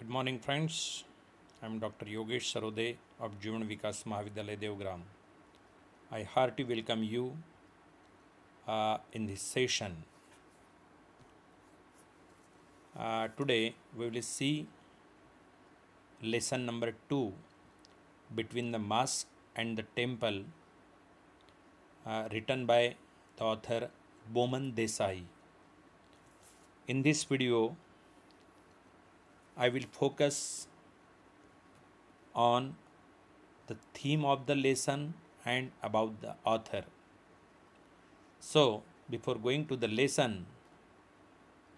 Good morning friends I am doctor Yogesh Sarode of Jeevan Vikas Mahavidyalaya Devgram I here to welcome you in this session today we will see lesson number two between the mosque and the temple written by the author Boman Desai in this video I will focus on the theme of the lesson and about the author. So, before going to the lesson,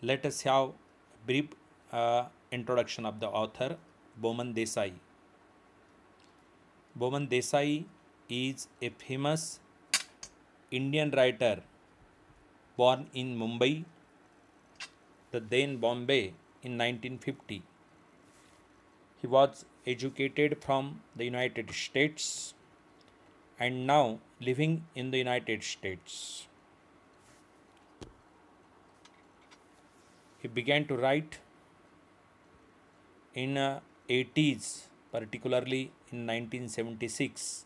let us have a brief uh, introduction of the author, Boman Desai. Boman Desai is a famous Indian writer born in Mumbai, the then Bombay in 1950. He was educated from the United States and now living in the United States. He began to write in uh, the 80s, particularly in 1976,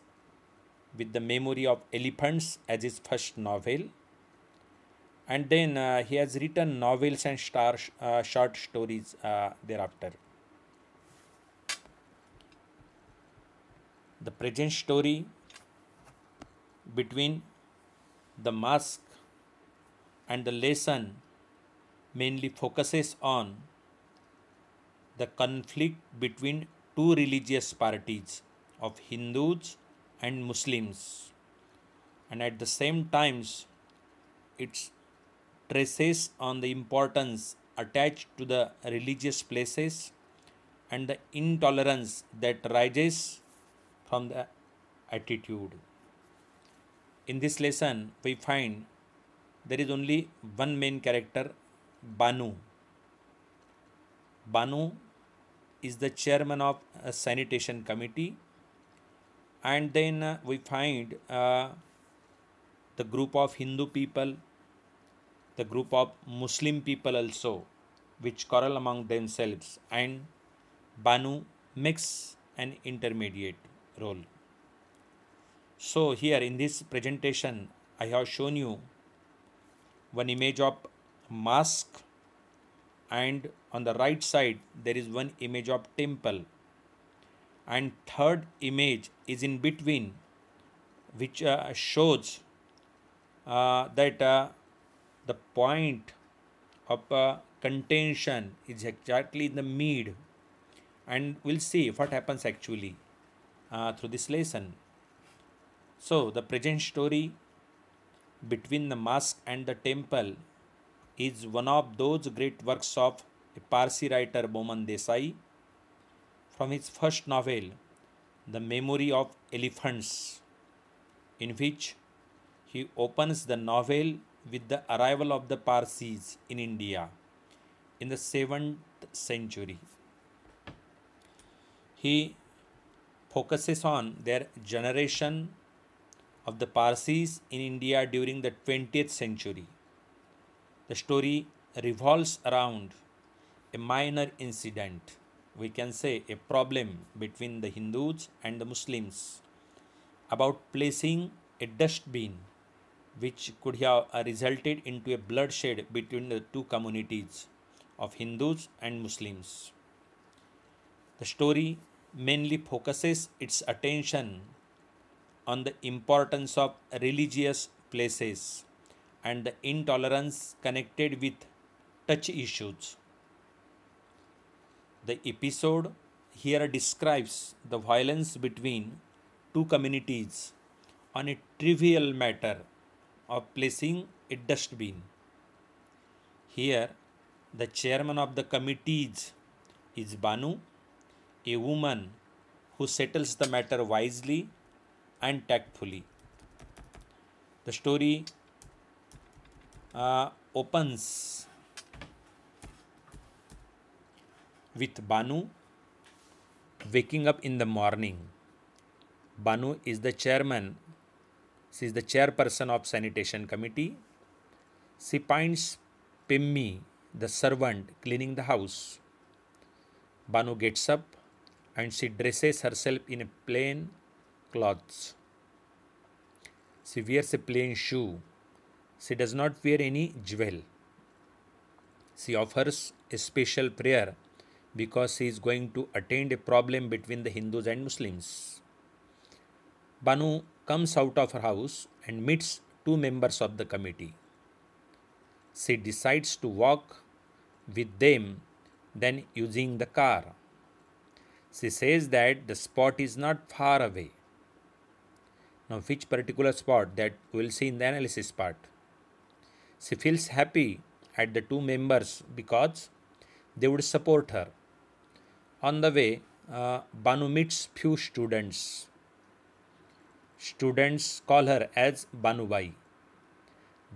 with The Memory of Elephants as his first novel and then uh, he has written novels and star uh, short stories uh, thereafter. The present story between the mask and the lesson mainly focuses on the conflict between two religious parties of Hindus and Muslims and at the same times it's traces on the importance attached to the religious places and the intolerance that rises from the attitude. In this lesson, we find there is only one main character, Banu. Banu is the chairman of a sanitation committee, and then uh, we find uh, the group of Hindu people the group of Muslim people also, which quarrel among themselves, and Banu makes an intermediate role. So, here in this presentation, I have shown you one image of mosque and on the right side there is one image of temple and third image is in between which uh, shows uh, that uh, the point of contention is exactly in the mid and we'll see what happens actually uh, through this lesson. So the present story between the mosque and the temple is one of those great works of a Parsi writer Boman Desai from his first novel, The Memory of Elephants, in which he opens the novel with the arrival of the Parsis in India in the 7th century. He focuses on their generation of the Parsis in India during the 20th century. The story revolves around a minor incident, we can say a problem between the Hindus and the Muslims about placing a dustbin which could have uh, resulted into a bloodshed between the two communities of Hindus and Muslims. The story mainly focuses its attention on the importance of religious places and the intolerance connected with touch issues. The episode here describes the violence between two communities on a trivial matter of placing a dustbin. Here, the chairman of the committees is Banu, a woman who settles the matter wisely and tactfully. The story uh, opens with Banu waking up in the morning. Banu is the chairman she is the chairperson of sanitation committee. She finds Pimmi, the servant, cleaning the house. Banu gets up and she dresses herself in plain clothes. She wears a plain shoe. She does not wear any jewel. She offers a special prayer because she is going to attend a problem between the Hindus and Muslims. Banu comes out of her house and meets two members of the committee. She decides to walk with them then using the car. She says that the spot is not far away. Now, which particular spot that we'll see in the analysis part. She feels happy at the two members because they would support her. On the way, uh, Banu meets few students Students call her as Banubai.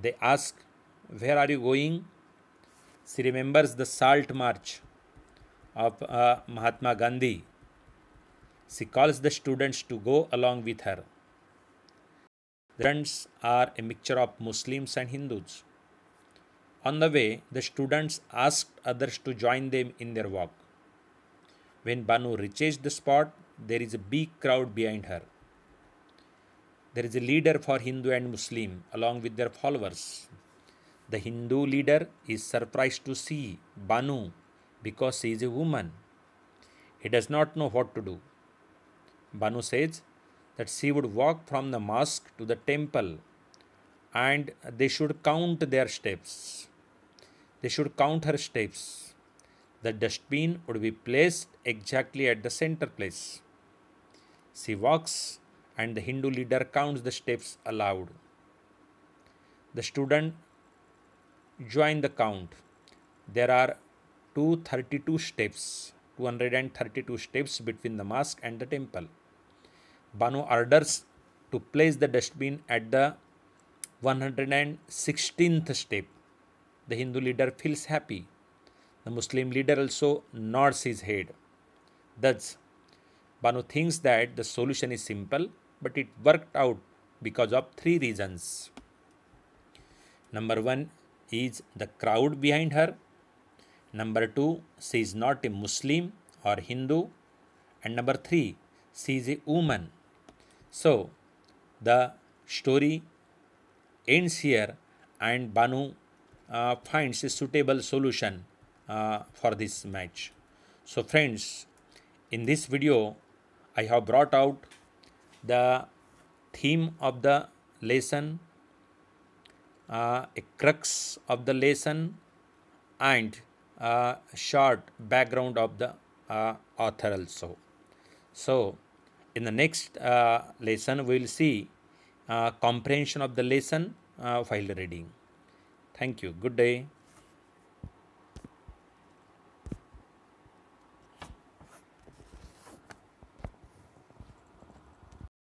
They ask, Where are you going? She remembers the salt march of uh, Mahatma Gandhi. She calls the students to go along with her. The students are a mixture of Muslims and Hindus. On the way, the students asked others to join them in their walk. When Banu reaches the spot, there is a big crowd behind her. There is a leader for Hindu and Muslim along with their followers. The Hindu leader is surprised to see Banu because she is a woman. He does not know what to do. Banu says that she would walk from the mosque to the temple and they should count their steps. They should count her steps. The dustbin would be placed exactly at the center place. She walks and the Hindu leader counts the steps allowed. The student join the count. There are 232 steps, 232 steps between the mosque and the temple. Banu orders to place the dustbin at the 116th step. The Hindu leader feels happy. The Muslim leader also nods his head. Thus, Banu thinks that the solution is simple but it worked out because of three reasons. Number one is the crowd behind her. Number two, she is not a Muslim or Hindu. And number three, she is a woman. So, the story ends here and Banu uh, finds a suitable solution uh, for this match. So friends, in this video, I have brought out the theme of the lesson, uh, a crux of the lesson, and a short background of the uh, author also. So, in the next uh, lesson, we will see uh, comprehension of the lesson while uh, reading. Thank you. Good day.